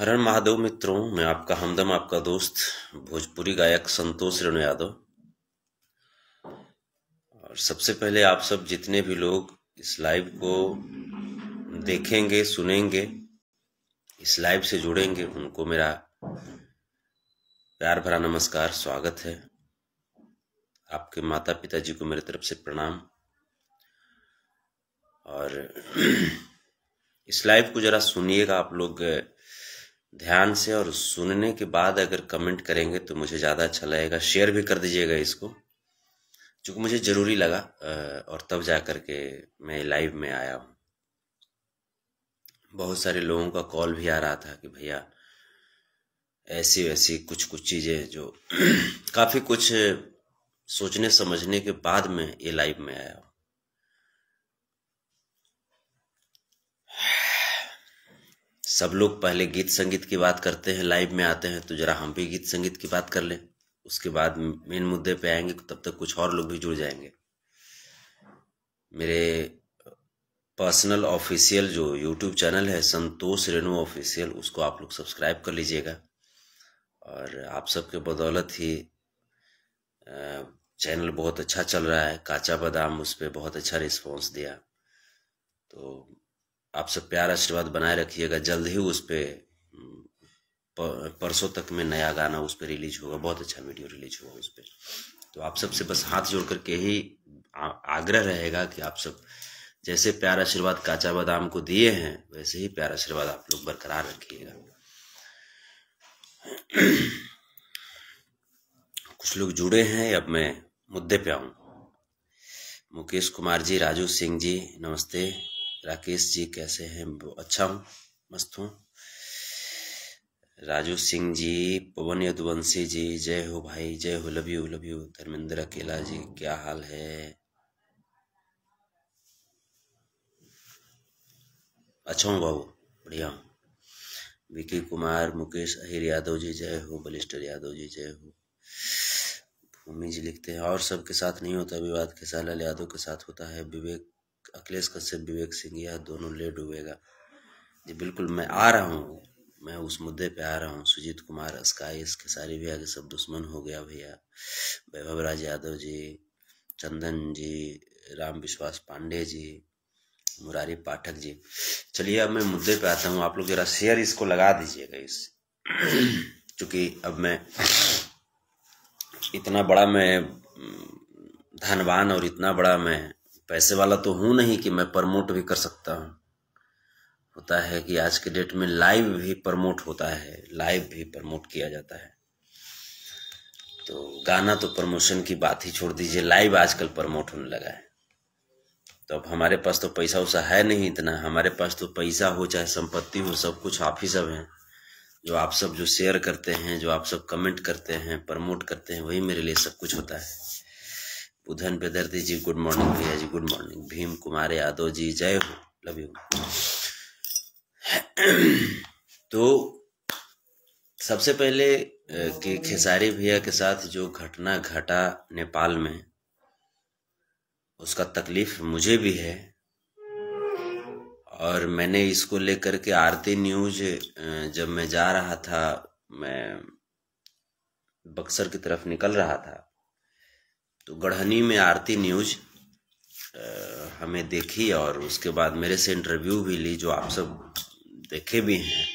हरण महादेव मित्रों मैं आपका हमदम आपका दोस्त भोजपुरी गायक संतोष रण यादव और सबसे पहले आप सब जितने भी लोग इस लाइव को देखेंगे सुनेंगे इस लाइव से जुड़ेंगे उनको मेरा प्यार भरा नमस्कार स्वागत है आपके माता पिताजी को मेरे तरफ से प्रणाम और इस लाइव को जरा सुनिएगा आप लोग ध्यान से और सुनने के बाद अगर कमेंट करेंगे तो मुझे ज़्यादा अच्छा लगेगा शेयर भी कर दीजिएगा इसको चूँकि मुझे ज़रूरी लगा और तब जा कर के मैं लाइव में आया हूँ बहुत सारे लोगों का कॉल भी आ रहा था कि भैया ऐसी वैसी कुछ कुछ चीज़ें जो काफ़ी कुछ सोचने समझने के बाद में ये लाइव में आया हूँ सब लोग पहले गीत संगीत की बात करते हैं लाइव में आते हैं तो ज़रा हम भी गीत संगीत की बात कर लें उसके बाद मेन मुद्दे पे आएंगे तब तक कुछ और लोग भी जुड़ जाएंगे मेरे पर्सनल ऑफिशियल जो यूट्यूब चैनल है संतोष रेणु ऑफिशियल उसको आप लोग सब्सक्राइब कर लीजिएगा और आप सबके बदौलत ही चैनल बहुत अच्छा चल रहा है काचा बादाम उस पर बहुत अच्छा रिस्पॉन्स दिया तो आप सब प्यार आशीर्वाद बनाए रखिएगा जल्द ही उस पर परसों तक में नया गाना उस पर रिलीज होगा बहुत अच्छा वीडियो रिलीज होगा उस पर तो आप सबसे बस हाथ जोड़ करके ही आग्रह रहेगा कि आप सब जैसे प्यार आशीर्वाद काचा बादाम को दिए हैं वैसे ही प्यार आशीर्वाद आप लोग बरकरार रखिएगा कुछ लोग जुड़े हैं अब मैं मुद्दे पे आऊ मुकेश कुमार जी राजू सिंह जी नमस्ते राकेश जी कैसे हैं अच्छा हूँ मस्त हूँ राजू सिंह जी पवन यदुवंशी जी जय हो भाई जय हो love you love you Dharmendra Akela ji क्या हाल है अच्छा हूँ बाबू बढ़िया हूँ विकी कुमार मुकेश अहिर यादव जी जय हो बलिस्टर यादव जी जय हो भूमि जी लिखते हैं और सबके साथ नहीं होता विवाद खेसालाल यादव के साथ होता है विवेक अखिलेश कश्यप विवेक सिंह यह दोनों लेट हुएगा जी बिल्कुल मैं आ रहा हूँ मैं उस मुद्दे पे आ रहा हूँ सुजीत कुमार स्काई इसके सारे भैया के सब दुश्मन हो गया भैया वैभव राज यादव जी चंदन जी राम विश्वास पांडे जी मुरारी पाठक जी चलिए अब मैं मुद्दे पे आता हूँ आप लोग जरा शेयर इसको लगा दीजिएगा इस चूंकि अब मैं इतना बड़ा मैं धनवान और इतना बड़ा मैं पैसे वाला तो हूं नहीं कि मैं प्रमोट भी कर सकता हूँ होता है कि आज के डेट में लाइव भी प्रमोट होता है लाइव भी प्रमोट किया जाता है तो गाना तो प्रमोशन की बात ही छोड़ दीजिए लाइव आजकल प्रमोट होने लगा है तो अब हमारे पास तो पैसा उसा है नहीं इतना हमारे पास तो पैसा हो चाहे संपत्ति हो सब कुछ आप ही सब हैं जो आप सब जो शेयर करते हैं जो आप सब कमेंट करते हैं प्रमोट करते हैं वही मेरे लिए सब कुछ होता है उधन बेदर्दी जी गुड मॉर्निंग भैया जी गुड मॉर्निंग भीम कुमार यादव जी जय हो लव यू तो सबसे पहले कि खेसारी भैया के साथ जो घटना घटा नेपाल में उसका तकलीफ मुझे भी है और मैंने इसको लेकर के आरती न्यूज जब मैं जा रहा था मैं बक्सर की तरफ निकल रहा था तो गढ़नी में आरती न्यूज हमें देखी और उसके बाद मेरे से इंटरव्यू भी ली जो आप सब देखे भी हैं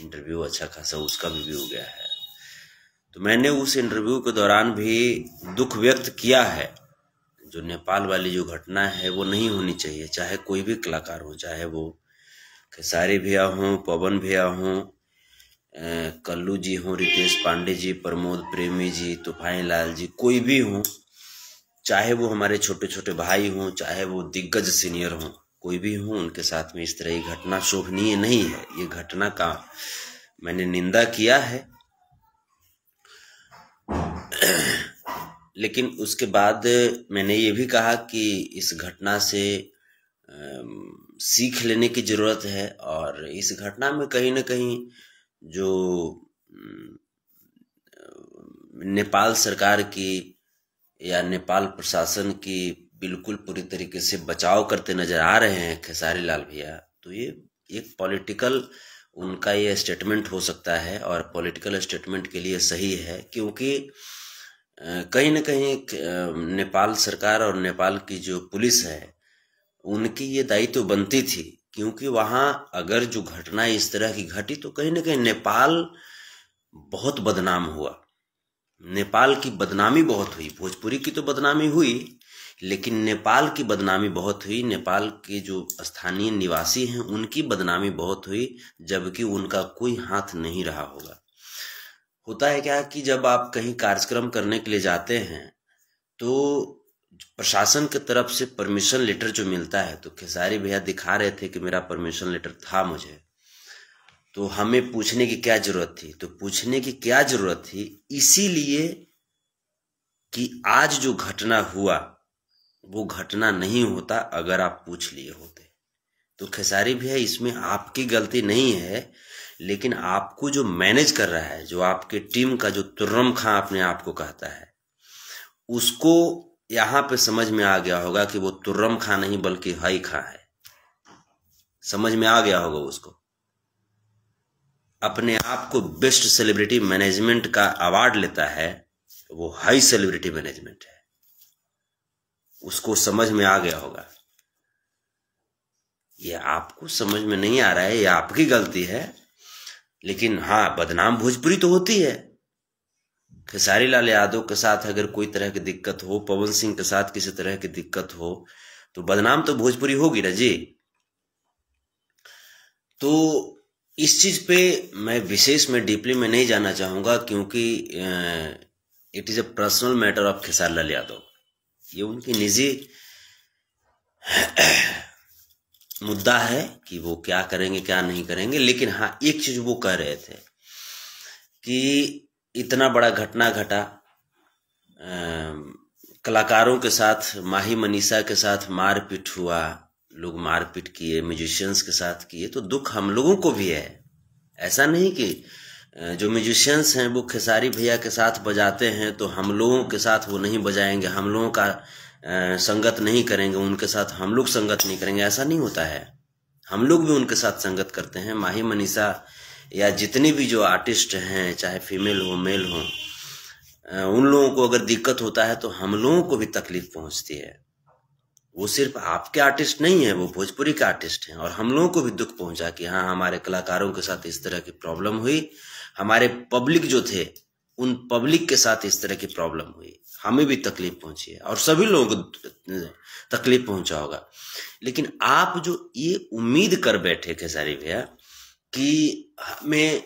इंटरव्यू अच्छा खासा उसका भी व्यू गया है तो मैंने उस इंटरव्यू के दौरान भी दुख व्यक्त किया है जो नेपाल वाली जो घटना है वो नहीं होनी चाहिए चाहे कोई भी कलाकार हो चाहे वो खेसारी भैया हों पवन भैया हों कल्लू जी हों रितेश पांडे जी प्रमोद प्रेमी जी तूफानी लाल जी कोई भी हों चाहे वो हमारे छोटे छोटे भाई हों चाहे वो दिग्गज सीनियर हों कोई भी हों उनके साथ में इस तरह की घटना शोभनीय नहीं है ये घटना का मैंने निंदा किया है लेकिन उसके बाद मैंने ये भी कहा कि इस घटना से सीख लेने की ज़रूरत है और इस घटना में कहीं ना कहीं जो नेपाल सरकार की या नेपाल प्रशासन की बिल्कुल पूरी तरीके से बचाव करते नजर आ रहे हैं खेसारी लाल भैया तो ये एक पॉलिटिकल उनका ये स्टेटमेंट हो सकता है और पॉलिटिकल स्टेटमेंट के लिए सही है क्योंकि कहीं ना कहीं नेपाल सरकार और नेपाल की जो पुलिस है उनकी ये दायित्व तो बनती थी क्योंकि वहाँ अगर जो घटना इस तरह की घटी तो कहीं ना कहीं नेपाल बहुत बदनाम हुआ नेपाल की बदनामी बहुत हुई भोजपुरी की तो बदनामी हुई लेकिन नेपाल की बदनामी बहुत हुई नेपाल के जो स्थानीय निवासी हैं उनकी बदनामी बहुत हुई जबकि उनका कोई हाथ नहीं रहा होगा होता है क्या कि जब आप कहीं कार्यक्रम करने के लिए जाते हैं तो प्रशासन की तरफ से परमिशन लेटर जो मिलता है तो खेसारी भैया दिखा रहे थे कि मेरा परमिशन लेटर था मुझे तो हमें पूछने की क्या जरूरत थी तो पूछने की क्या जरूरत थी इसीलिए कि आज जो घटना हुआ वो घटना नहीं होता अगर आप पूछ लिए होते तो खेसारी भी है इसमें आपकी गलती नहीं है लेकिन आपको जो मैनेज कर रहा है जो आपके टीम का जो तुर्रम खां अपने आप को कहता है उसको यहां पे समझ में आ गया होगा कि वो तुर्रम खां नहीं बल्कि हई खां है समझ में आ गया होगा उसको अपने आप को बेस्ट सेलिब्रिटी मैनेजमेंट का अवार्ड लेता है वो हाई सेलिब्रिटी मैनेजमेंट है उसको समझ में आ गया होगा ये आपको समझ में नहीं आ रहा है ये आपकी गलती है लेकिन हाँ बदनाम भोजपुरी तो होती है खेसारी लाल यादव के साथ अगर कोई तरह की दिक्कत हो पवन सिंह के साथ किसी तरह की दिक्कत हो तो बदनाम तो भोजपुरी होगी ना जी तो इस चीज़ पे मैं विशेष में डीपली में नहीं जाना चाहूंगा क्योंकि it is a personal matter of Khesari Lal Yadav ये उनकी निजी मुद्दा है कि वो क्या करेंगे क्या नहीं करेंगे लेकिन हाँ एक चीज़ वो कह रहे थे कि इतना बड़ा घटना घटा कलाकारों के साथ माही मनीषा के साथ मारपीट हुआ लोग मारपीट किए म्यूजिशियंस के साथ किए तो दुख हम लोगों को भी है ऐसा नहीं कि जो म्यूजिशियंस हैं वो खेसारी भैया के साथ बजाते हैं तो हम लोगों के साथ वो नहीं बजाएंगे हम लोगों का संगत नहीं करेंगे उनके साथ हम लोग संगत नहीं करेंगे ऐसा नहीं होता है हम लोग भी उनके साथ संगत करते हैं माही मनीषा या जितनी भी जो आर्टिस्ट हैं चाहे फीमेल हो मेल हो उन लोगों को अगर दिक्कत होता है तो हम लोगों को भी तकलीफ पहुंचती है वो सिर्फ आपके आर्टिस्ट नहीं है वो भोजपुरी के आर्टिस्ट हैं और हम लोगों को भी दुख पहुंचा कि हाँ हमारे कलाकारों के साथ इस तरह की प्रॉब्लम हुई हमारे पब्लिक जो थे उन पब्लिक के साथ इस तरह की प्रॉब्लम हुई हमें भी तकलीफ पहुंची है और सभी लोगों को तकलीफ पहुंचा होगा लेकिन आप जो ये उम्मीद कर बैठे खेसारी भैया कि हमें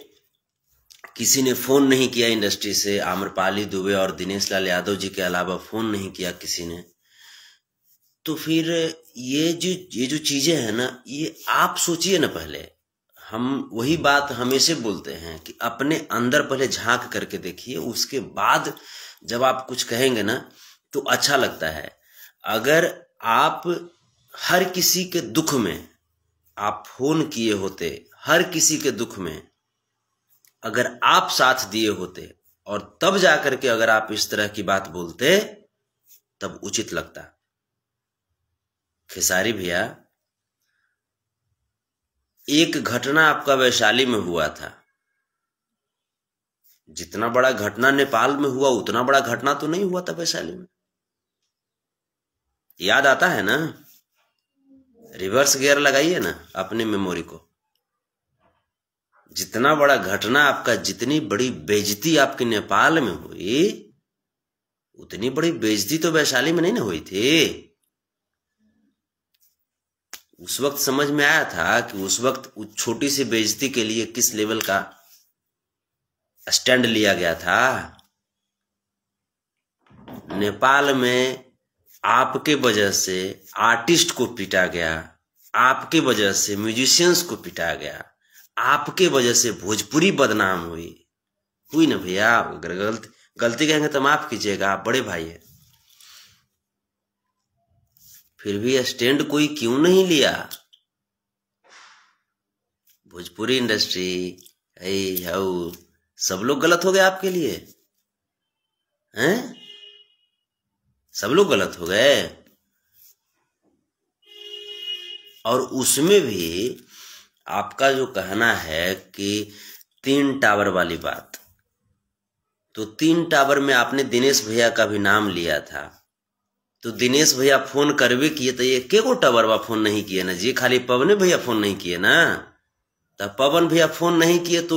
किसी ने फोन नहीं किया इंडस्ट्री से आम्रपाली दुबे और दिनेश लाल यादव जी के अलावा फोन नहीं किया किसी ने तो फिर ये जो ये जो चीज़ें हैं ना ये आप सोचिए ना पहले हम वही बात हमेशा बोलते हैं कि अपने अंदर पहले झांक करके देखिए उसके बाद जब आप कुछ कहेंगे ना तो अच्छा लगता है अगर आप हर किसी के दुख में आप फोन किए होते हर किसी के दुख में अगर आप साथ दिए होते और तब जाकर के अगर आप इस तरह की बात बोलते तब उचित लगता खेसारी भैया एक घटना आपका वैशाली में हुआ था जितना बड़ा घटना नेपाल में हुआ उतना बड़ा घटना तो नहीं हुआ था वैशाली में याद आता है ना रिवर्स गियर लगाइए ना अपनी मेमोरी को जितना बड़ा घटना आपका जितनी बड़ी बेजती आपके नेपाल में हुई उतनी बड़ी बेजती तो वैशाली में नहीं ना हुई थी उस वक्त समझ में आया था कि उस वक्त उस छोटी सी बेजती के लिए किस लेवल का स्टैंड लिया गया था नेपाल में आपके वजह से आर्टिस्ट को पीटा गया आपके वजह से म्यूजिशियंस को पीटा गया आपके वजह से भोजपुरी बदनाम हुई हुई ना भैया अगर गलती गलती कहेंगे तो माफ कीजिएगा आप बड़े भाई हैं फिर भी स्टैंड कोई क्यों नहीं लिया भोजपुरी इंडस्ट्री हाउ सब लोग गलत हो गए आपके लिए हैं सब लोग गलत हो गए और उसमें भी आपका जो कहना है कि तीन टावर वाली बात तो तीन टावर में आपने दिनेश भैया का भी नाम लिया था तो दिनेश भैया फोन करबे किए तो ये के गो टबरवा फोन नहीं किए ना जी खाली पवन भैया फोन नहीं किए ना तो पवन भैया फोन नहीं किए तो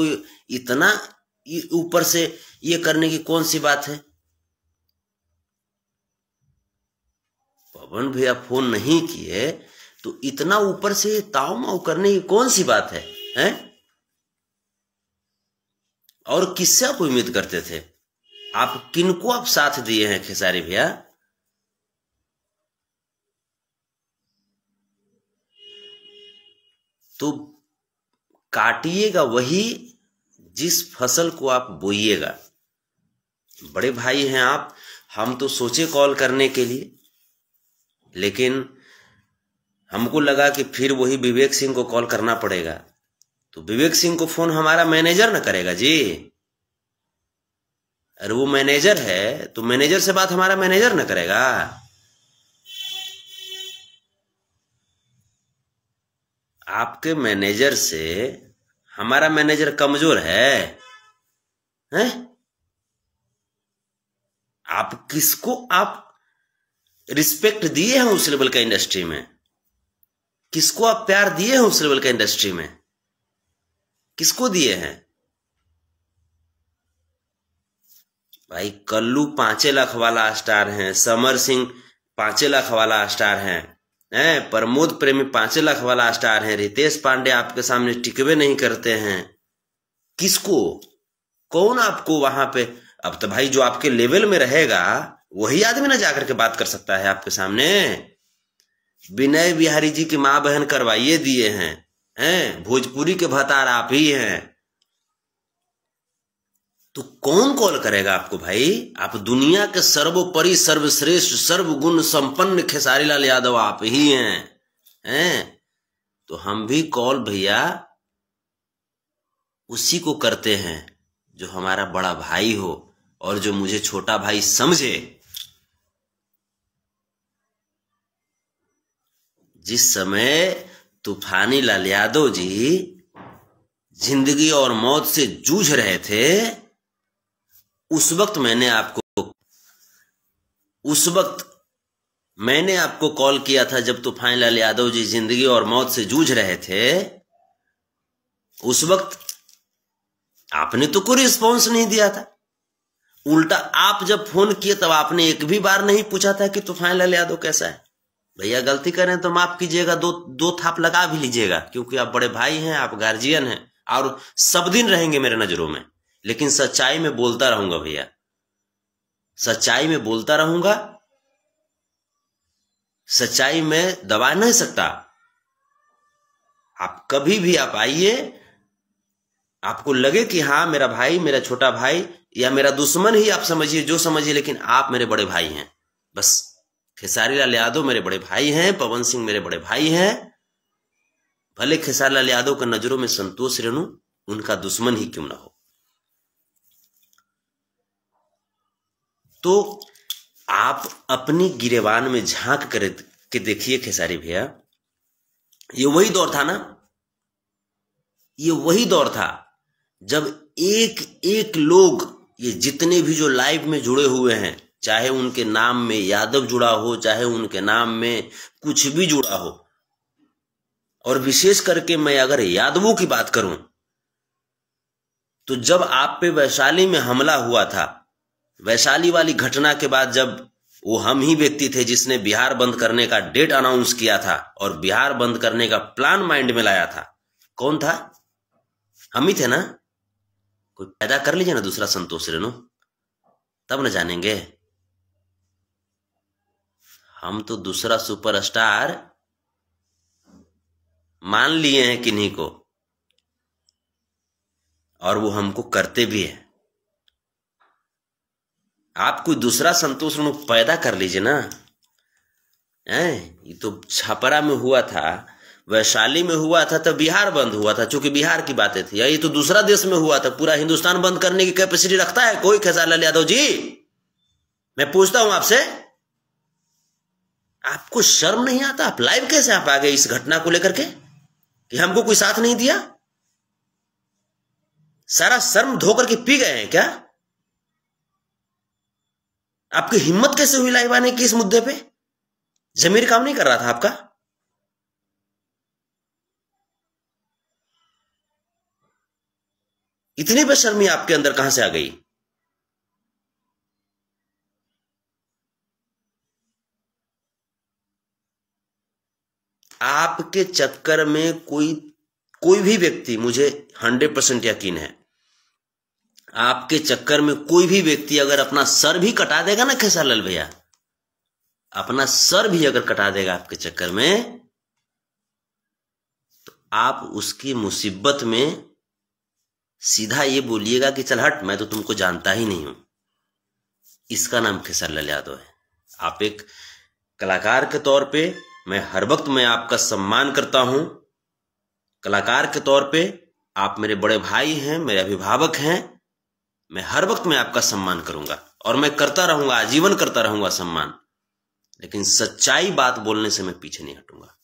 इतना ऊपर से ये करने की कौन सी बात है पवन भैया फोन नहीं किए तो इतना ऊपर से ताव माव करने की कौन सी बात है है? और किससे आप उम्मीद करते थे आप किनको आप साथ दिए हैं खेसारी भैया तो काटिएगा वही जिस फसल को आप बोइएगा बड़े भाई हैं आप हम तो सोचे कॉल करने के लिए लेकिन हमको लगा कि फिर वही विवेक सिंह को कॉल करना पड़ेगा तो विवेक सिंह को फोन हमारा मैनेजर ना करेगा जी अरे वो मैनेजर है तो मैनेजर से बात हमारा मैनेजर ना करेगा आपके मैनेजर से हमारा मैनेजर कमजोर है हैं आप किसको आप रिस्पेक्ट दिए हैं उस लेवल का इंडस्ट्री में किसको आप प्यार दिए हैं उस लेवल का इंडस्ट्री में किसको दिए हैं भाई कल्लू पांचे लाख वाला स्टार है समर सिंह पांचे लाख वाला स्टार है है प्रमोद प्रेमी पांचे लाख वाला स्टार है रितेश पांडे आपके सामने टिकवे नहीं करते हैं किसको कौन आपको वहां पे अब तो भाई जो आपके लेवल में रहेगा वही आदमी ना जाकर के बात कर सकता है आपके सामने विनय बिहारी जी की माँ बहन करवाइए दिए हैं हैं भोजपुरी के भतार आप ही हैं तो कौन कॉल करेगा आपको भाई आप दुनिया के सर्वोपरि सर्वश्रेष्ठ सर्वगुण संपन्न खेसारी लाल यादव आप ही हैं हैं तो हम भी कॉल भैया उसी को करते हैं जो हमारा बड़ा भाई हो और जो मुझे छोटा भाई समझे जिस समय तूफानी लाल यादव जी जिंदगी और मौत से जूझ रहे थे उस वक्त मैंने आपको उस वक्त मैंने आपको कॉल किया था जब तूफान लाल यादव जी जिंदगी और मौत से जूझ रहे थे उस वक्त आपने तो कोई रिस्पॉन्स नहीं दिया था उल्टा आप जब फोन किए तब आपने एक भी बार नहीं पूछा था कि तूफान लाल यादव कैसा है भैया गलती करें तो माफ कीजिएगा दो दो थाप लगा भी लीजिएगा क्योंकि आप बड़े भाई हैं आप गार्जियन हैं और सब दिन रहेंगे मेरे नजरों में लेकिन सच्चाई में बोलता रहूंगा भैया सच्चाई में बोलता रहूंगा सच्चाई में दबा नहीं सकता आप कभी भी आप आइए आपको लगे कि हां मेरा भाई मेरा छोटा भाई या मेरा दुश्मन ही आप समझिए जो समझिए लेकिन आप मेरे बड़े भाई हैं बस खेसारी लाल यादव मेरे बड़े भाई हैं पवन सिंह मेरे बड़े भाई हैं भले खेसारी लाल यादव का नजरों में संतोष रेणु उनका दुश्मन ही क्यों ना हो तो आप अपनी गिरेवान में झांक कर के देखिए खेसारी भैया ये वही दौर था ना ये वही दौर था जब एक एक लोग ये जितने भी जो लाइव में जुड़े हुए हैं चाहे उनके नाम में यादव जुड़ा हो चाहे उनके नाम में कुछ भी जुड़ा हो और विशेष करके मैं अगर यादवों की बात करूं तो जब आप पे वैशाली में हमला हुआ था वैशाली वाली घटना के बाद जब वो हम ही व्यक्ति थे जिसने बिहार बंद करने का डेट अनाउंस किया था और बिहार बंद करने का प्लान माइंड में लाया था कौन था हम ही थे ना कोई पैदा कर लीजिए ना दूसरा संतोष रेणु तब ना जानेंगे हम तो दूसरा सुपरस्टार मान लिए हैं किन्हीं को और वो हमको करते भी हैं आप कोई दूसरा संतोष पैदा कर लीजिए ना है ये तो छपरा में हुआ था वैशाली में हुआ था तो बिहार बंद हुआ था चूंकि बिहार की बातें थी ये तो दूसरा देश में हुआ था पूरा हिंदुस्तान बंद करने की कैपेसिटी रखता है कोई लाल यादव जी मैं पूछता हूं आपसे आपको शर्म नहीं आता आप लाइव कैसे आप आ गए इस घटना को लेकर के कि हमको कोई साथ नहीं दिया सारा शर्म धोकर के पी गए हैं क्या आपकी हिम्मत कैसे हुई लाइबा ने कि इस मुद्दे पे जमीर काम नहीं कर रहा था आपका इतनी बेशर्मी आपके अंदर कहां से आ गई आपके चक्कर में कोई कोई भी व्यक्ति मुझे हंड्रेड परसेंट यकीन है आपके चक्कर में कोई भी व्यक्ति अगर अपना सर भी कटा देगा ना खेसालाल भैया अपना सर भी अगर कटा देगा आपके चक्कर में तो आप उसकी मुसीबत में सीधा ये बोलिएगा कि चल हट मैं तो तुमको जानता ही नहीं हूं इसका नाम लाल यादव है आप एक कलाकार के तौर पे मैं हर वक्त मैं आपका सम्मान करता हूं कलाकार के तौर पे आप मेरे बड़े भाई हैं मेरे अभिभावक हैं मैं हर वक्त मैं आपका सम्मान करूंगा और मैं करता रहूंगा आजीवन करता रहूंगा सम्मान लेकिन सच्चाई बात बोलने से मैं पीछे नहीं हटूंगा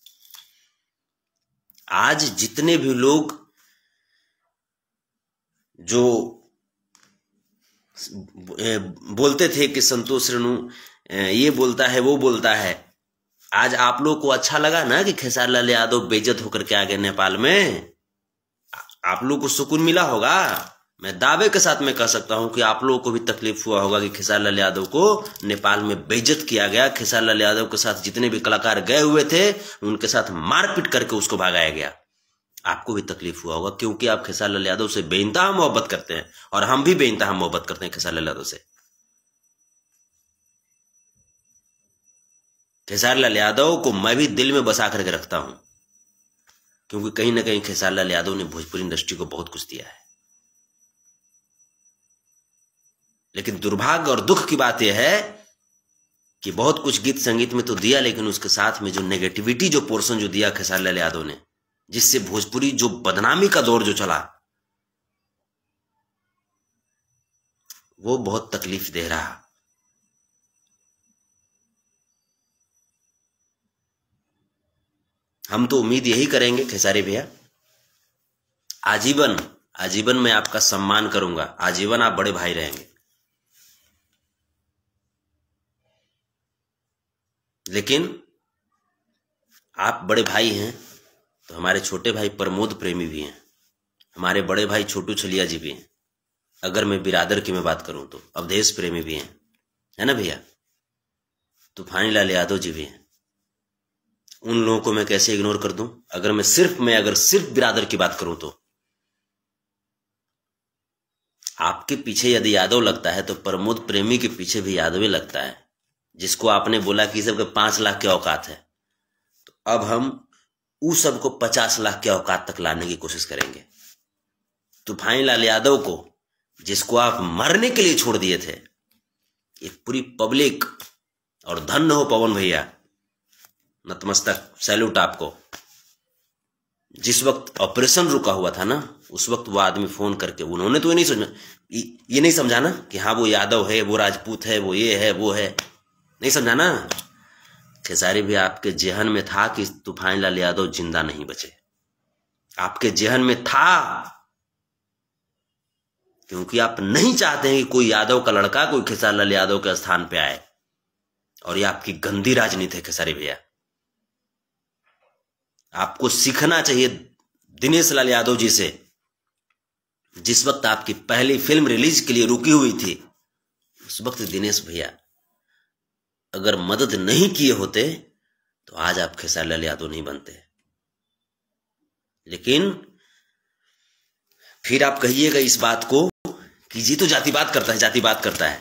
आज जितने भी लोग जो बोलते थे कि संतोष रेणु ये बोलता है वो बोलता है आज आप लोग को अच्छा लगा ना कि खेसार लाल यादव बेजत होकर के आ गए नेपाल में आप लोग को सुकून मिला होगा मैं दावे के साथ मैं कह सकता हूं कि आप लोगों को भी तकलीफ हुआ होगा कि खेसार लाल यादव को नेपाल में बेइज्जत किया गया खेसार लाल यादव के साथ जितने भी कलाकार गए हुए थे उनके साथ मारपीट करके उसको भगाया गया आपको भी तकलीफ हुआ होगा क्योंकि आप खेसार लाल यादव से बेइंतहा मोहब्बत करते हैं और हम भी बेइंतहा मोहब्बत करते हैं खेसार लाल यादव से खेसार लाल यादव को मैं भी दिल में बसा करके रखता हूं क्योंकि कहीं ना कहीं खेसार लाल यादव ने भोजपुरी इंडस्ट्री को बहुत कुछ दिया है लेकिन दुर्भाग्य और दुख की बात यह है कि बहुत कुछ गीत संगीत में तो दिया लेकिन उसके साथ में जो नेगेटिविटी जो पोर्शन जो दिया खेसारी लाल यादव ने जिससे भोजपुरी जो बदनामी का दौर जो चला वो बहुत तकलीफ दे रहा हम तो उम्मीद यही करेंगे खेसारी भैया आजीवन आजीवन मैं आपका सम्मान करूंगा आजीवन आप बड़े भाई रहेंगे लेकिन आप बड़े भाई हैं तो हमारे छोटे भाई प्रमोद प्रेमी भी हैं हमारे बड़े भाई छोटू छलिया जी भी हैं अगर मैं बिरादर की मैं बात करूं तो अवधेश प्रेमी भी हैं है ना भैया तूफानी लाल यादव जी भी हैं उन लोगों को मैं कैसे इग्नोर कर दूं अगर मैं सिर्फ मैं अगर सिर्फ बिरादर की बात करूं तो आपके पीछे यदि यादव लगता है तो प्रमोद प्रेमी के पीछे भी यादव लगता है जिसको आपने बोला कि सबके पांच लाख के औकात है तो अब हम उस सबको पचास लाख के औकात तक लाने की कोशिश करेंगे तूफानी तो लाल यादव को जिसको आप मरने के लिए छोड़ दिए थे ये पूरी पब्लिक और धन्य हो पवन भैया नतमस्तक सैल्यूट आपको जिस वक्त ऑपरेशन रुका हुआ था ना उस वक्त वो आदमी फोन करके उन्होंने तो ये नहीं समझा ये नहीं समझा ना कि हाँ वो यादव है वो राजपूत है वो ये है वो है नहीं समझा ना खेसारी भी आपके जेहन में था कि तूफान लाल यादव जिंदा नहीं बचे आपके जेहन में था क्योंकि आप नहीं चाहते हैं कि कोई यादव का लड़का कोई खेसारी लाल यादव के स्थान पे आए और ये आपकी गंदी राजनीति है खेसारी भैया आपको सीखना चाहिए दिनेश लाल यादव जी से जिस वक्त आपकी पहली फिल्म रिलीज के लिए रुकी हुई थी उस वक्त दिनेश भैया अगर मदद नहीं किए होते तो आज आप खेसारी लाल यादव तो नहीं बनते लेकिन फिर आप कहिएगा इस बात को कि जी तो जातिवाद करता है जातिवाद करता है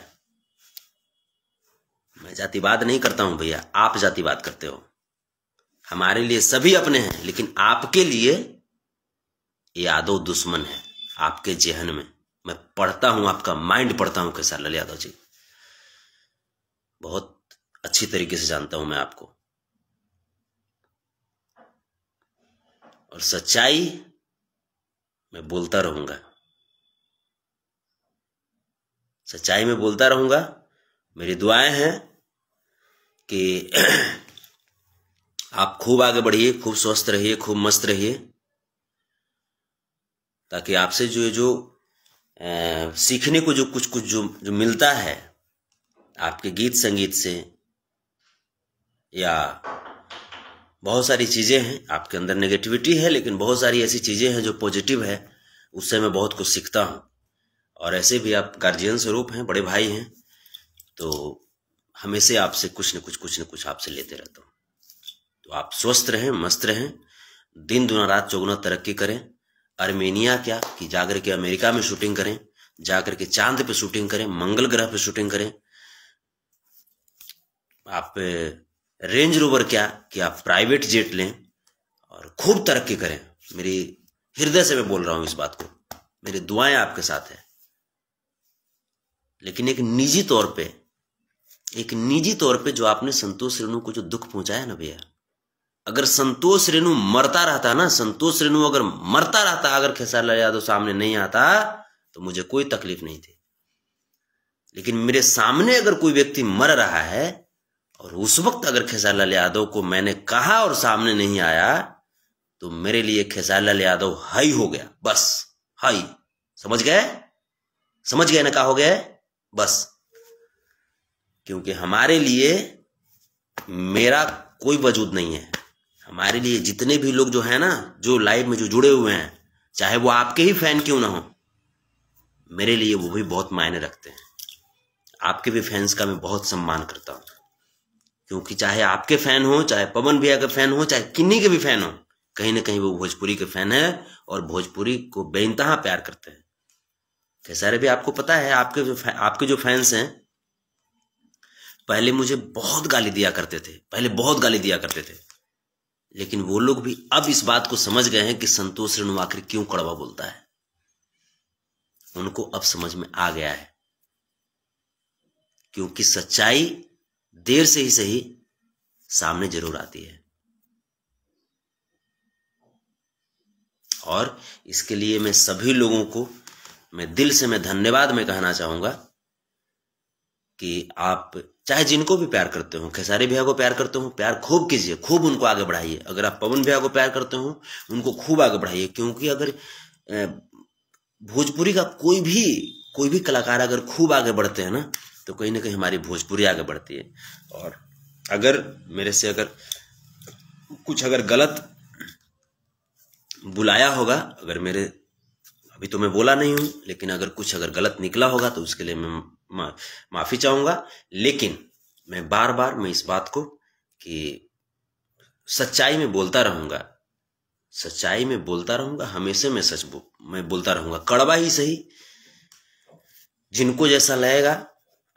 मैं जातिवाद नहीं करता हूं भैया आप जातिवाद करते हो हमारे लिए सभी अपने हैं लेकिन आपके लिए यादव दुश्मन है आपके जेहन में मैं पढ़ता हूं आपका माइंड पढ़ता हूं कैसा लाल यादव जी बहुत अच्छी तरीके से जानता हूं मैं आपको और सच्चाई मैं बोलता रहूंगा सच्चाई में बोलता रहूंगा मेरी दुआएं हैं कि आप खूब आगे बढ़िए खूब स्वस्थ रहिए खूब मस्त रहिए ताकि आपसे जो जो आ, सीखने को जो कुछ कुछ जो जो मिलता है आपके गीत संगीत से या बहुत सारी चीज़ें हैं आपके अंदर नेगेटिविटी है लेकिन बहुत सारी ऐसी चीज़ें हैं जो पॉजिटिव है उससे मैं बहुत कुछ सीखता हूँ और ऐसे भी आप गार्जियन स्वरूप हैं बड़े भाई हैं तो हमेशा आपसे कुछ न कुछ कुछ न कुछ आपसे लेते रहता हूँ तो आप स्वस्थ रहें मस्त रहें दिन दुना रात चौगुना तरक्की करें अर्मेनिया क्या कि जाकर के अमेरिका में शूटिंग करें जाकर के चांद पे शूटिंग करें मंगल ग्रह पे शूटिंग करें आप रेंज रोवर क्या कि आप प्राइवेट जेट लें और खूब तरक्की करें मेरी हृदय से मैं बोल रहा हूं इस बात को मेरी दुआएं आपके साथ है लेकिन एक निजी तौर पे एक निजी तौर पे जो आपने संतोष रेणु को जो दुख पहुंचाया ना भैया अगर संतोष रेणु मरता रहता ना संतोष रेणु अगर मरता रहता अगर खेसारी लाल यादव सामने नहीं आता तो मुझे कोई तकलीफ नहीं थी लेकिन मेरे सामने अगर कोई व्यक्ति मर रहा है और उस वक्त अगर खेसार लाल यादव को मैंने कहा और सामने नहीं आया तो मेरे लिए खेसार लाल यादव हाई हो गया बस हाई समझ गए समझ गए ना कहा हो गए बस क्योंकि हमारे लिए मेरा कोई वजूद नहीं है हमारे लिए जितने भी लोग जो है ना जो लाइव में जो जुड़े हुए हैं चाहे वो आपके ही फैन क्यों ना हो मेरे लिए वो भी बहुत मायने रखते हैं आपके भी फैंस का मैं बहुत सम्मान करता हूं क्योंकि चाहे आपके फैन हो चाहे पवन भैया के फैन हो चाहे किन्नी के भी फैन हो कहीं ना कहीं वो भोजपुरी के फैन है और भोजपुरी को बेनतहा प्यार करते हैं कैसा रे भी आपको पता है आपके जो आपके जो फैंस हैं पहले मुझे बहुत गाली दिया करते थे पहले बहुत गाली दिया करते थे लेकिन वो लोग भी अब इस बात को समझ गए हैं कि संतोष रेणु आखिर क्यों कड़वा बोलता है उनको अब समझ में आ गया है क्योंकि सच्चाई देर से ही सही सामने जरूर आती है और इसके लिए मैं सभी लोगों को मैं दिल से मैं धन्यवाद में कहना चाहूंगा कि आप चाहे जिनको भी प्यार करते हो खेसारी भैया को प्यार करते हो प्यार खूब कीजिए खूब उनको आगे बढ़ाइए अगर आप पवन भैया को प्यार करते हो उनको खूब आगे बढ़ाइए क्योंकि अगर भोजपुरी का कोई भी कोई भी कलाकार अगर खूब आगे बढ़ते हैं ना तो कहीं ना कहीं हमारी भोजपुरी आगे बढ़ती है और अगर मेरे से अगर कुछ अगर गलत बुलाया होगा अगर मेरे अभी तो मैं बोला नहीं हूं लेकिन अगर कुछ अगर गलत निकला होगा तो उसके लिए मैं मा, माफ़ी चाहूंगा लेकिन मैं बार बार मैं इस बात को कि सच्चाई में बोलता रहूंगा सच्चाई में बोलता रहूंगा हमेशा मैं सच बो, मैं बोलता रहूंगा कड़वा ही सही जिनको जैसा लगेगा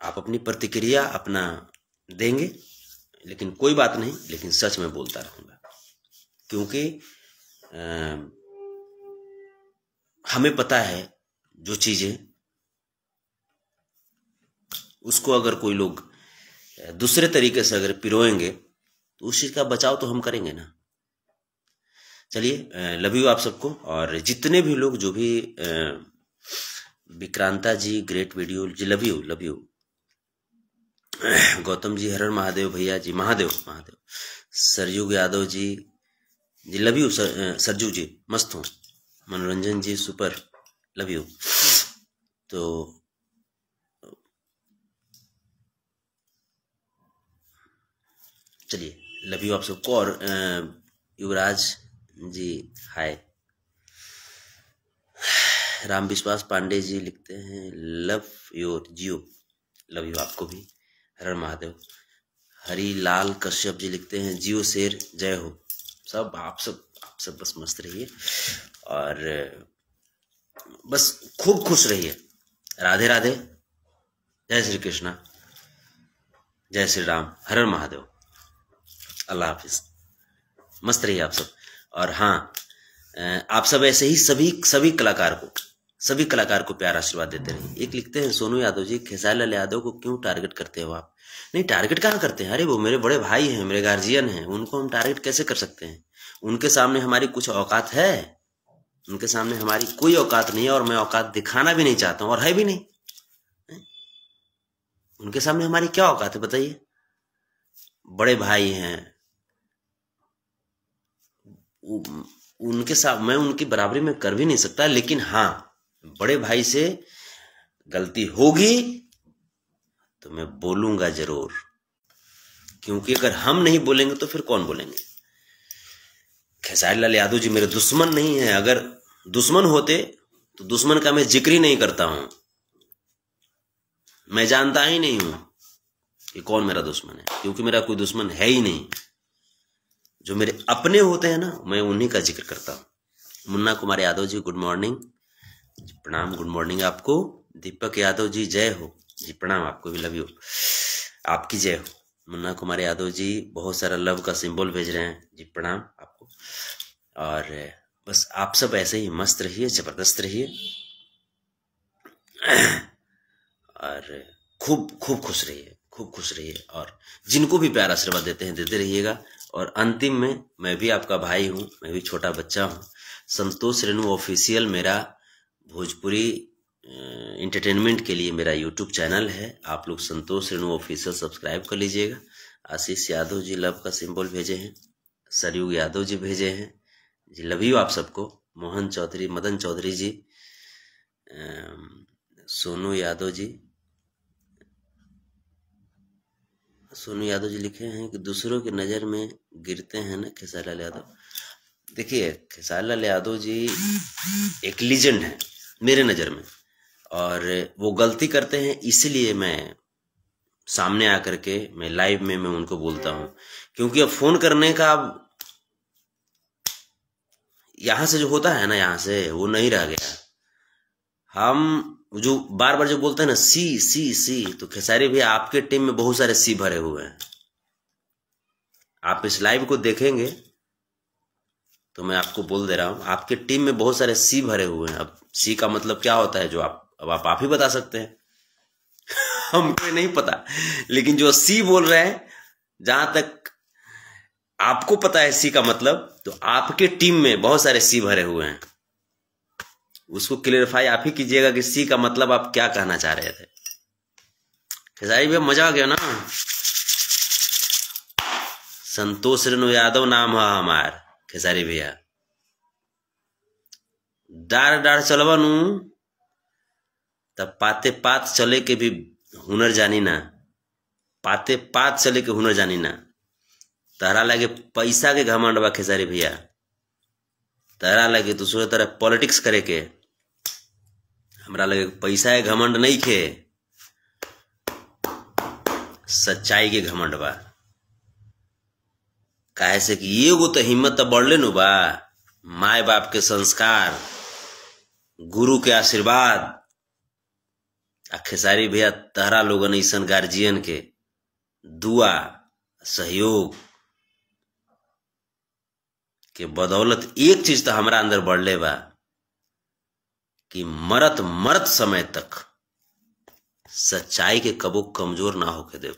आप अपनी प्रतिक्रिया अपना देंगे लेकिन कोई बात नहीं लेकिन सच में बोलता रहूंगा क्योंकि आ, हमें पता है जो चीज़ें उसको अगर कोई लोग दूसरे तरीके से अगर पिरोएंगे तो उस चीज़ का बचाव तो हम करेंगे ना चलिए लव यू आप सबको और जितने भी लोग जो भी विक्रांता जी ग्रेट वीडियो जी love you love you Gautam ji हरण महादेव भैया जी महादेव महादेव सरयुग यादव जी जी love you sir, Sarju ji मस्त हूँ मनोरंजन जी सुपर लव यू तो चलिए लव यू आप सबको और युवराज जी हाय राम विश्वास पांडे जी लिखते हैं लव योर जियो लव यू आपको भी हरण महादेव हरी लाल कश्यप जी लिखते हैं जियो शेर जय हो सब आप सब आप सब बस मस्त रहिए और बस खूब खुश रहिए राधे राधे जय श्री कृष्णा जय श्री राम हर महादेव अल्लाह हाफिज मस्त रहिए आप सब और हाँ आप सब ऐसे ही सभी सभी कलाकार को सभी कलाकार को प्यार आशीर्वाद देते रहे एक लिखते हैं सोनू यादव जी खेसारी लाल यादव को क्यों टारगेट करते हो आप नहीं टारगेट कहाँ करते हैं अरे वो मेरे बड़े भाई हैं मेरे गार्जियन हैं उनको हम टारगेट कैसे कर सकते हैं उनके सामने हमारी कुछ औकात है उनके सामने हमारी कोई औकात नहीं है और मैं औकात दिखाना भी नहीं चाहता हूँ और है भी नहीं उनके सामने हमारी क्या औकात है बताइए बड़े भाई हैं उनके साथ मैं उनकी बराबरी में कर भी नहीं सकता लेकिन हाँ बड़े भाई से गलती होगी तो मैं बोलूंगा जरूर क्योंकि अगर हम नहीं बोलेंगे तो फिर कौन बोलेंगे खेसारी लाल यादव जी मेरे दुश्मन नहीं है अगर दुश्मन होते तो दुश्मन का मैं जिक्र ही नहीं करता हूं मैं जानता ही नहीं हूं कि कौन मेरा दुश्मन है क्योंकि मेरा कोई दुश्मन है ही नहीं जो मेरे अपने होते हैं ना मैं उन्हीं का जिक्र करता हूं मुन्ना कुमार यादव जी गुड मॉर्निंग प्रणाम गुड मॉर्निंग आपको दीपक यादव जी जय हो जी प्रणाम आपको भी लव यू आपकी जय हो मुन्ना कुमार यादव जी बहुत सारा लव का सिंबल भेज रहे हैं जी प्रणाम आपको और बस आप सब ऐसे ही मस्त रहिए जबरदस्त रहिए और खूब खूब खुश रहिए खूब खुश रहिए और जिनको भी प्यार आशीर्वाद देते हैं देते रहिएगा और अंतिम में मैं भी आपका भाई हूँ मैं भी छोटा बच्चा हूँ संतोष रेणु ऑफिशियल मेरा भोजपुरी इंटरटेनमेंट के लिए मेरा यूट्यूब चैनल है आप लोग संतोष रेणु ऑफिशियल सब्सक्राइब कर लीजिएगा आशीष यादव जी लव का सिंबल भेजे हैं सरयुग यादव जी भेजे हैं जी लव यू आप सबको मोहन चौधरी मदन चौधरी जी सोनू यादव जी सोनू यादव जी लिखे हैं कि दूसरों की नज़र में गिरते हैं ना खेसारी लाल यादव देखिए खेसारी लाल यादव जी एक लीजेंड हैं मेरे नज़र में और वो गलती करते हैं इसलिए मैं सामने आकर के मैं लाइव में मैं उनको बोलता हूं क्योंकि अब फ़ोन करने का अब यहां से जो होता है ना यहां से वो नहीं रह गया हम जो बार बार जो बोलते हैं ना सी सी सी तो खेसारी भी आपके टीम में बहुत सारे सी भरे हुए हैं आप इस लाइव को देखेंगे तो मैं आपको बोल दे रहा हूँ आपके टीम में बहुत सारे सी भरे हुए हैं अब सी का मतलब क्या होता है जो आप अब आप आप ही बता सकते हैं हमको नहीं पता लेकिन जो सी बोल रहे हैं जहां तक आपको पता है सी का मतलब तो आपके टीम में बहुत सारे सी भरे हुए हैं उसको क्लियरिफाई आप ही कीजिएगा कि सी का मतलब आप क्या कहना चाह रहे थे खेसारी भैया मजा आ गया ना संतोष रेणु यादव नाम है हमारे खेसारी भैया डार डार चलबा नू तब पाते पात चले के भी हुनर जानी ना पाते पात चले के हुनर जानी ना तहरा लगे पैसा के घमंड बा खेसारी भैया तहरा लगे दूसरे तरह पॉलिटिक्स करे के हमरा लगे पैसा के घमंड नहीं खे सच्चाई के घमंड बा कहे से कि एगो तो हिम्मत तो बढ़ले लेनु बा माए बाप के संस्कार गुरु के आशीर्वाद आ खेसारी भैया तहरा लोगन ऐसा गार्जियन के दुआ सहयोग के बदौलत एक चीज तो हमारा अंदर ले बा कि मरत मरत समय तक सच्चाई के कबो कमजोर ना होके देव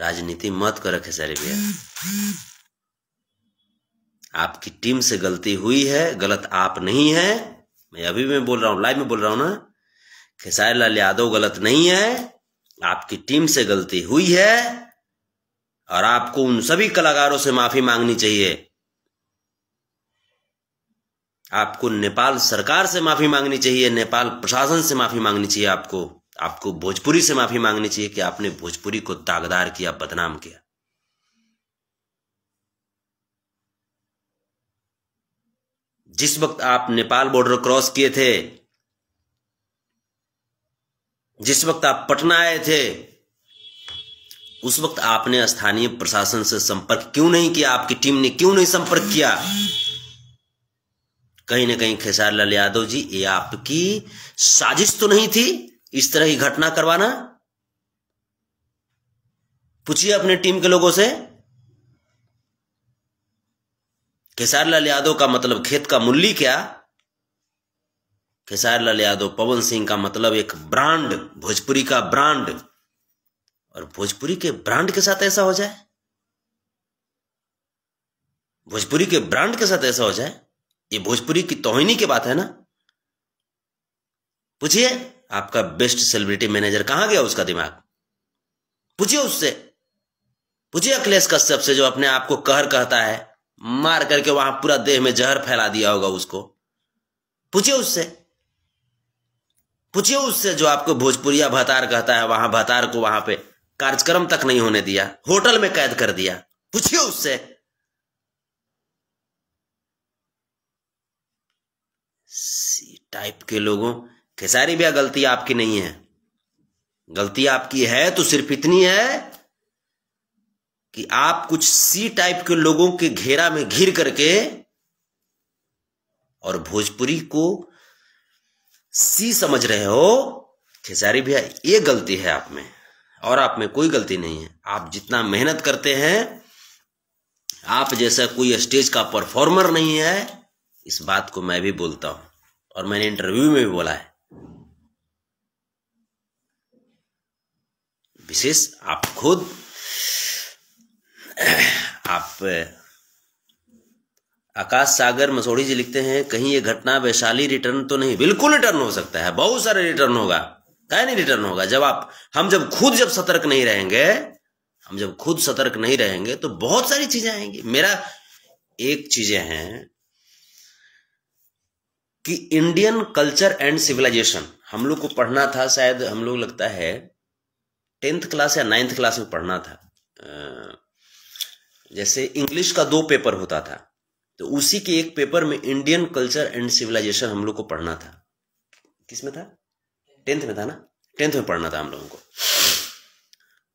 राजनीति मत करो खेसारी भैया आपकी टीम से गलती हुई है गलत आप नहीं है मैं अभी मैं बोल रहा हूं लाइव में बोल रहा हूं ना खेसारी लाल यादव गलत नहीं है आपकी टीम से गलती हुई है और आपको उन सभी कलाकारों से माफी मांगनी चाहिए आपको नेपाल सरकार से माफी मांगनी चाहिए नेपाल प्रशासन से माफी मांगनी चाहिए आपको आपको भोजपुरी से माफी मांगनी चाहिए कि आपने भोजपुरी को दागदार किया बदनाम किया जिस वक्त आप नेपाल बॉर्डर क्रॉस किए थे जिस वक्त आप पटना आए थे उस वक्त आपने स्थानीय प्रशासन से संपर्क क्यों नहीं किया आपकी टीम ने क्यों नहीं संपर्क किया कहीं ना कहीं खेसार लाल यादव जी ये आपकी साजिश तो नहीं थी इस तरह की घटना करवाना पूछिए अपने टीम के लोगों से खेसार लाल यादव का मतलब खेत का मूल्य क्या खेसार लाल यादव पवन सिंह का मतलब एक ब्रांड भोजपुरी का ब्रांड और भोजपुरी के ब्रांड के साथ ऐसा हो जाए भोजपुरी के ब्रांड के साथ ऐसा हो जाए ये भोजपुरी की तोहिनी की बात है ना पूछिए आपका बेस्ट सेलिब्रिटी मैनेजर कहां गया उसका दिमाग पूछिए उससे पूछिए अखिलेश कश्यप से जो अपने आप को कहर कहता है मार करके वहां पूरा देह में जहर फैला दिया होगा उसको पूछिए उससे पूछिए उससे जो आपको भोजपुरिया भतार कहता है वहां भतार को वहां पे कार्यक्रम तक नहीं होने दिया होटल में कैद कर दिया पूछिए उससे सी टाइप के लोगों खेसारी भैया गलती आपकी नहीं है गलती आपकी है तो सिर्फ इतनी है कि आप कुछ सी टाइप के लोगों के घेरा में घिर करके और भोजपुरी को सी समझ रहे हो खेसारी भैया ये गलती है आप में और आप में कोई गलती नहीं है आप जितना मेहनत करते हैं आप जैसा कोई स्टेज का परफॉर्मर नहीं है इस बात को मैं भी बोलता हूं और मैंने इंटरव्यू में भी बोला है विशेष आप खुद आप आकाश सागर मसौड़ी जी लिखते हैं कहीं ये घटना वैशाली रिटर्न तो नहीं बिल्कुल रिटर्न हो सकता है बहुत सारे रिटर्न होगा कहीं नहीं रिटर्न होगा जब आप हम जब खुद जब सतर्क नहीं रहेंगे हम जब खुद सतर्क नहीं रहेंगे तो बहुत सारी चीजें आएंगी मेरा एक चीजें हैं कि इंडियन कल्चर एंड सिविलाइजेशन हम लोग को पढ़ना था शायद हम लोग लगता है टेंथ क्लास या नाइन्थ क्लास में पढ़ना था जैसे इंग्लिश का दो पेपर होता था तो उसी के एक पेपर में इंडियन कल्चर एंड सिविलाइजेशन हम लोग को पढ़ना था किस में था टेंथ में था ना टेंथ में पढ़ना था हम लोगों को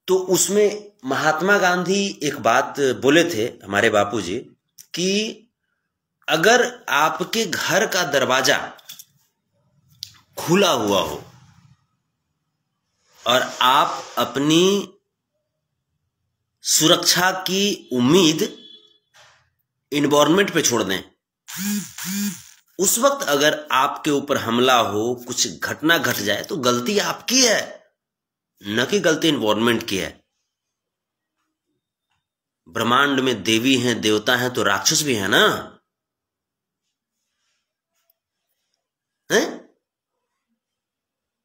तो उसमें महात्मा गांधी एक बात बोले थे हमारे बापूजी कि अगर आपके घर का दरवाजा खुला हुआ हो और आप अपनी सुरक्षा की उम्मीद इन्वायरमेंट पे छोड़ दें उस वक्त अगर आपके ऊपर हमला हो कुछ घटना घट जाए तो गलती आपकी है न कि गलती इन्वायरमेंट की है ब्रह्मांड में देवी हैं देवता हैं तो राक्षस भी है ना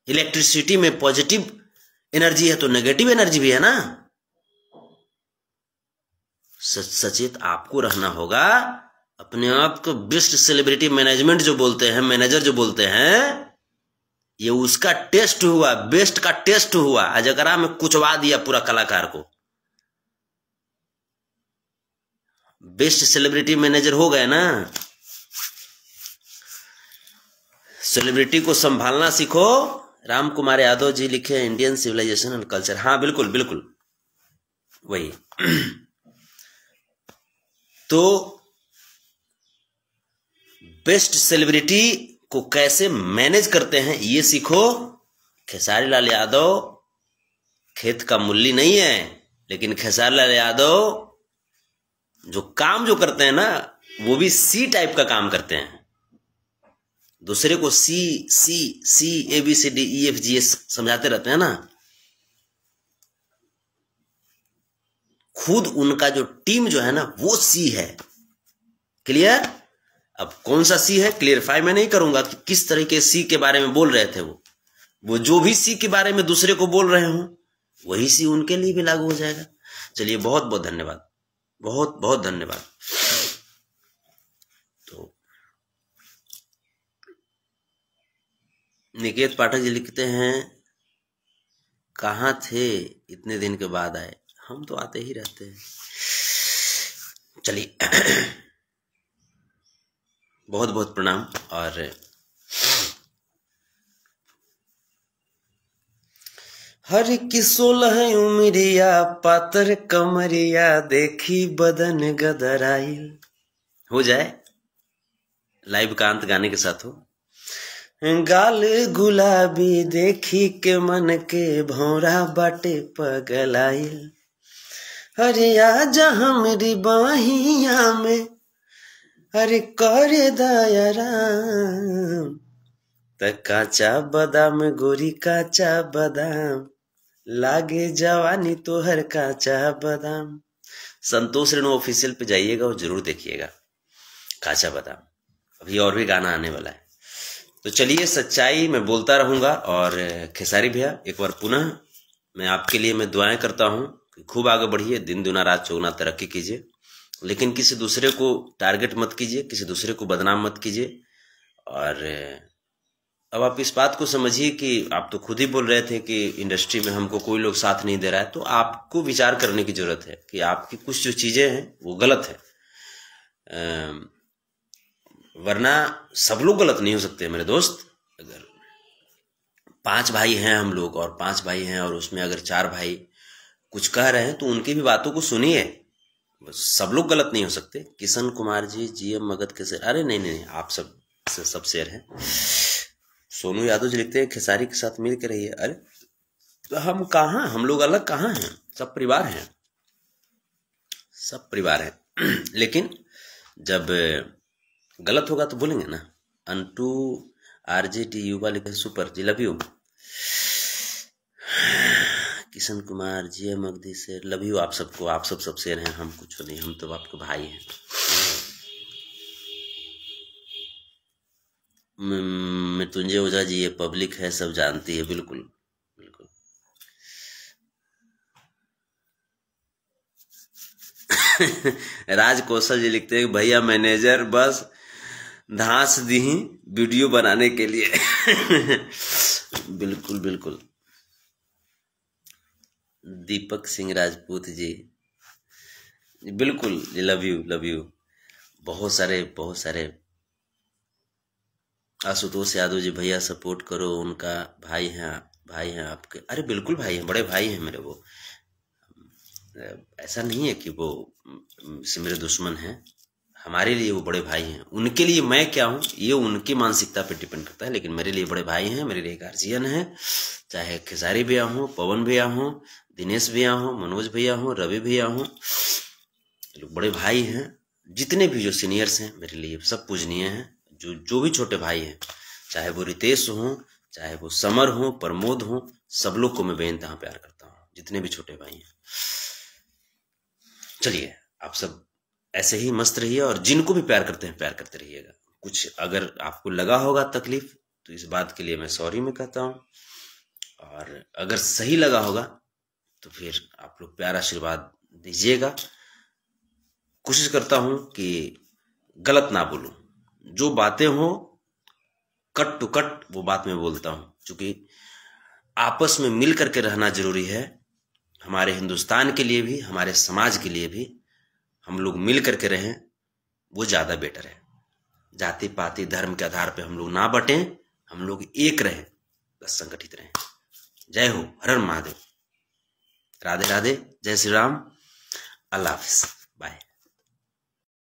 इलेक्ट्रिसिटी में पॉजिटिव एनर्जी है तो नेगेटिव एनर्जी भी है ना सच सचेत आपको रहना होगा अपने आप को बेस्ट सेलिब्रिटी मैनेजमेंट जो बोलते हैं मैनेजर जो बोलते हैं ये उसका टेस्ट हुआ बेस्ट का टेस्ट हुआ अजगरा में कुचवा दिया पूरा कलाकार को बेस्ट सेलिब्रिटी मैनेजर हो गए ना सेलिब्रिटी को संभालना सीखो राम कुमार यादव जी लिखे इंडियन सिविलाइजेशन एंड कल्चर हाँ बिल्कुल बिल्कुल वही तो बेस्ट सेलिब्रिटी को कैसे मैनेज करते हैं ये सीखो खेसारी लाल यादव खेत का मूल्य नहीं है लेकिन खेसारी लाल यादव जो काम जो करते हैं ना वो भी सी टाइप का काम करते हैं दूसरे को C C C A B C D E F G S समझाते रहते हैं ना खुद उनका जो टीम जो है ना वो सी है क्लियर अब कौन सा सी है क्लियरफाई मैं नहीं करूंगा कि किस तरह के सी के बारे में बोल रहे थे वो वो जो भी सी के बारे में दूसरे को बोल रहे हो वही सी उनके लिए भी लागू हो जाएगा चलिए बहुत बहुत धन्यवाद बहुत बहुत धन्यवाद निकेत पाठक जी लिखते हैं कहाँ थे इतने दिन के बाद आए हम तो आते ही रहते हैं चलिए बहुत बहुत प्रणाम और हर की सोलह उमरिया पातर कमरिया देखी बदन गदराई हो जाए लाइव कांत गाने के साथ हो गाल गुलाबी देखी के मन के भौरा बाटे पगलाइल अरे आजा हमरी बाहिया में अरे कर दया काचा गोरी काचा बदाम लागे जवानी तो हर काचा बदाम संतोष रेणु ऑफिशियल पे जाइएगा और जरूर देखिएगा काचा बदाम अभी और भी गाना आने वाला है तो चलिए सच्चाई मैं बोलता रहूँगा और खेसारी भैया एक बार पुनः मैं आपके लिए मैं दुआएं करता हूँ खूब आगे बढ़िए दिन दुना रात चौगुना तरक्की कीजिए लेकिन किसी दूसरे को टारगेट मत कीजिए किसी दूसरे को बदनाम मत कीजिए और अब आप इस बात को समझिए कि आप तो खुद ही बोल रहे थे कि इंडस्ट्री में हमको कोई लोग साथ नहीं दे रहा है तो आपको विचार करने की ज़रूरत है कि आपकी कुछ जो चीज़ें हैं वो गलत है आ, वरना सब लोग गलत नहीं हो सकते मेरे दोस्त अगर पांच भाई हैं हम लोग और पांच भाई हैं और उसमें अगर चार भाई कुछ कह रहे हैं तो उनकी भी बातों को सुनिए सब लोग गलत नहीं हो सकते किशन कुमार जी जी एम मगध के शेर अरे नहीं नहीं, नहीं आप सब सब शेर हैं सोनू यादव जी लिखते हैं खेसारी के साथ मिल के रहिए अरे तो हम कहा हम लोग अलग कहाँ हैं सब परिवार हैं सब परिवार हैं लेकिन जब गलत होगा तो बोलेंगे ना अंटू आर जे टी युवा लिखे सुपर जी लव यू किशन कुमार जी एम अगधी शेर लव यू आप सबको आप सब सब शेर हैं हम कुछ नहीं हम तो आपके भाई हैं हम्म, मृत्युंजय ओझा जी ये पब्लिक है सब जानती है बिल्कुल बिल्कुल राज कौशल जी लिखते हैं भैया मैनेजर बस धांस दी वीडियो बनाने के लिए बिल्कुल बिल्कुल दीपक सिंह राजपूत जी बिल्कुल लव यू लव यू बहुत सारे बहुत सारे आशुतोष यादव जी भैया सपोर्ट करो उनका भाई हैं भाई हैं आपके अरे बिल्कुल भाई हैं बड़े भाई हैं मेरे वो ऐसा नहीं है कि वो से मेरे दुश्मन हैं हमारे लिए वो बड़े भाई हैं उनके लिए मैं क्या हूँ ये उनकी मानसिकता पे डिपेंड करता है लेकिन मेरे लिए बड़े भाई हैं मेरे लिए गार्जियन हैं चाहे खेसारी भैया हों पवन भैया हों दिनेश भैया हों मनोज भैया हों रवि भैया हों लोग बड़े भाई हैं जितने भी जो सीनियर्स हैं मेरे लिए सब पूजनीय हैं जो जो भी छोटे भाई हैं चाहे वो रितेश हों चाहे वो समर हों प्रमोद हों सब लोग को मैं बेनतहा प्यार करता हूँ जितने भी छोटे भाई हैं चलिए आप सब ऐसे ही मस्त रहिए और जिनको भी प्यार करते हैं प्यार करते रहिएगा कुछ अगर आपको लगा होगा तकलीफ तो इस बात के लिए मैं सॉरी में कहता हूं और अगर सही लगा होगा तो फिर आप लोग प्यार आशीर्वाद दीजिएगा कोशिश करता हूं कि गलत ना बोलूं जो बातें हों कट टू कट वो बात मैं बोलता हूं क्योंकि आपस में मिल करके रहना जरूरी है हमारे हिंदुस्तान के लिए भी हमारे समाज के लिए भी हम लोग मिल करके रहें वो ज़्यादा बेटर है जाति पाति धर्म के आधार पर हम लोग ना बटें हम लोग एक रहें बस संगठित रहें जय हो हर महादेव राधे राधे जय श्री राम अल्लाह हाफिज बाय